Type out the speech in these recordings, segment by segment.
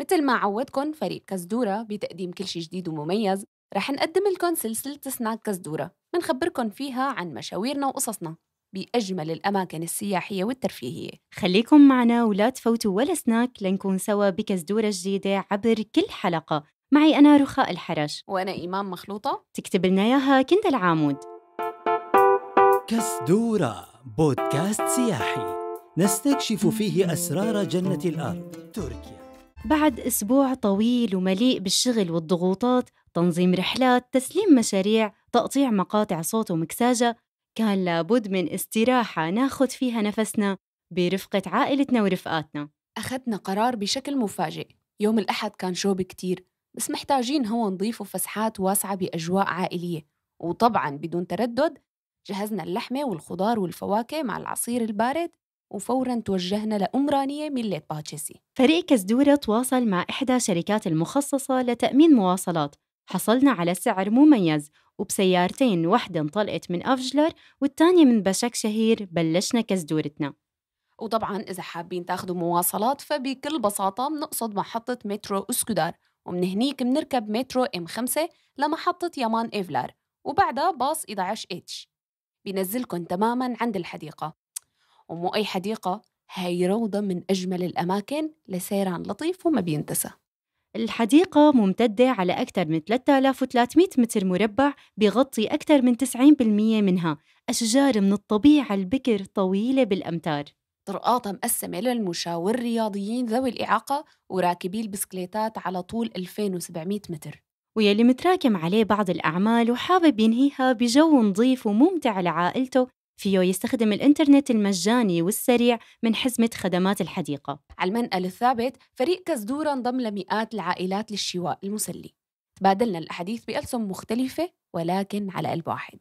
مثل ما عودكم فريق كزدورة بتقديم كل شيء جديد ومميز رح نقدم لكم سلسلة سناك كزدورة منخبركن فيها عن مشاويرنا وقصصنا بأجمل الأماكن السياحية والترفيهية خليكم معنا ولا تفوتوا ولا سناك لنكون سوا بكزدورة جديدة عبر كل حلقة معي أنا رخاء الحرش وأنا إيمان مخلوطة تكتب لنا إياها كندا العامود كزدورة بودكاست سياحي نستكشف فيه أسرار جنة الأرض تركيا بعد أسبوع طويل ومليء بالشغل والضغوطات تنظيم رحلات تسليم مشاريع تقطيع مقاطع صوت ومكساجة كان لابد من استراحة ناخد فيها نفسنا برفقة عائلتنا ورفقاتنا أخذنا قرار بشكل مفاجئ يوم الأحد كان شوب كتير بس محتاجين هوا نضيف وفسحات واسعة بأجواء عائلية وطبعا بدون تردد جهزنا اللحمة والخضار والفواكه مع العصير البارد وفورا توجهنا لأمرانية من لباتشيسي فريق كزدورة تواصل مع إحدى شركات المخصصة لتأمين مواصلات حصلنا على سعر مميز وبسيارتين واحدة انطلقت من أفجلر والتانية من بشك شهير بلشنا كزدورتنا وطبعا إذا حابين تاخذوا مواصلات فبكل بساطة بنقصد محطة مترو أسكودار ومن هنيك بنركب مترو ام 5 لمحطة يمان إيفلار وبعدها باص 11 اتش بينزلكم تماما عند الحديقة ومو أي حديقة هاي روضة من أجمل الأماكن لسيران لطيف وما بينتسى الحديقة ممتدة على أكثر من 3300 متر مربع بغطي أكثر من 90% منها أشجار من الطبيعة البكر طويلة بالأمتار طرقاتها مقسمة للمشاة والرياضيين ذوي الإعاقة وراكبي البسكليتات على طول 2700 متر ويلي متراكم عليه بعض الأعمال وحابب ينهيها بجو نظيف وممتع لعائلته فيه يستخدم الإنترنت المجاني والسريع من حزمة خدمات الحديقة على المنقل الثابت فريق كزدورة انضم لمئات العائلات للشواء المسلي تبادلنا الأحاديث بألسن مختلفة ولكن على قلب واحد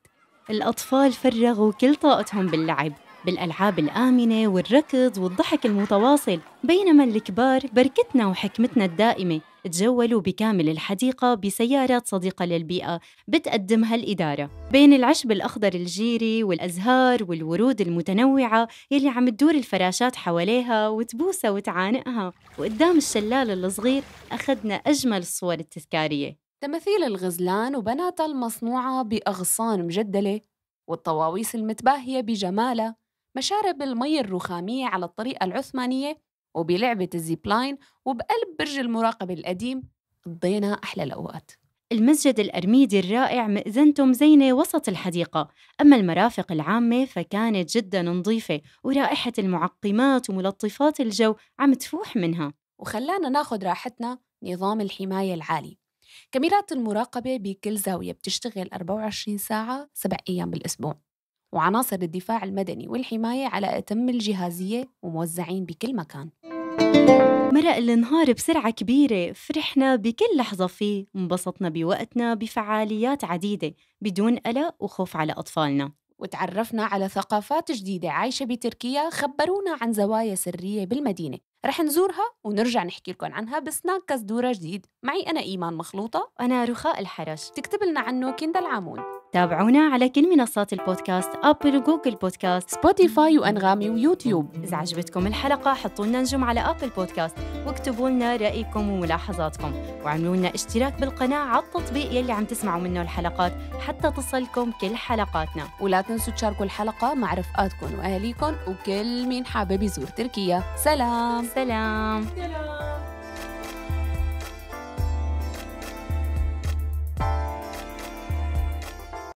الأطفال فرغوا كل طاقتهم باللعب بالألعاب الآمنة والركض والضحك المتواصل بينما الكبار بركتنا وحكمتنا الدائمة تجولوا بكامل الحديقة بسيارات صديقة للبيئة بتقدمها الإدارة بين العشب الأخضر الجيري والأزهار والورود المتنوعة يلي عم تدور الفراشات حواليها وتبوسها وتعانقها وقدام الشلال الصغير أخذنا أجمل الصور التذكارية تماثيل الغزلان وبناتها المصنوعة بأغصان مجدلة والطواويس المتباهية بجمالها مشارب المي الرخامية على الطريقة العثمانية وبلعبة الزيبلاين وبقلب برج المراقبة القديم قضينا أحلى الأوقات المسجد الأرميدي الرائع مئذنته مزينة وسط الحديقة أما المرافق العامة فكانت جدا نظيفة ورائحة المعقمات وملطفات الجو عم تفوح منها وخلانا ناخد راحتنا نظام الحماية العالي كاميرات المراقبة بكل زاوية بتشتغل 24 ساعة 7 أيام بالأسبوع وعناصر الدفاع المدني والحماية على أتم الجهازية وموزعين بكل مكان مرق النهار بسرعة كبيرة فرحنا بكل لحظة فيه انبسطنا بوقتنا بفعاليات عديدة بدون قلق وخوف على أطفالنا وتعرفنا على ثقافات جديدة عايشة بتركيا خبرونا عن زوايا سرية بالمدينة رح نزورها ونرجع نحكي لكم عنها بسناك كزدورة جديد معي أنا إيمان مخلوطة أنا رخاء الحرش تكتب لنا عنه كندا العمود تابعونا على كل منصات البودكاست أبل وجوجل بودكاست سبوتيفاي وأنغامي ويوتيوب إذا عجبتكم الحلقة حطوا لنا نجم على أبل بودكاست واكتبوا لنا رأيكم وملاحظاتكم وعملوا لنا اشتراك بالقناة على التطبيق يلي عم تسمعوا منه الحلقات حتى تصلكم كل حلقاتنا ولا تنسوا تشاركوا الحلقة مع رفقاتكم وأهليكم وكل مين حابب يزور تركيا سلام سلام, سلام.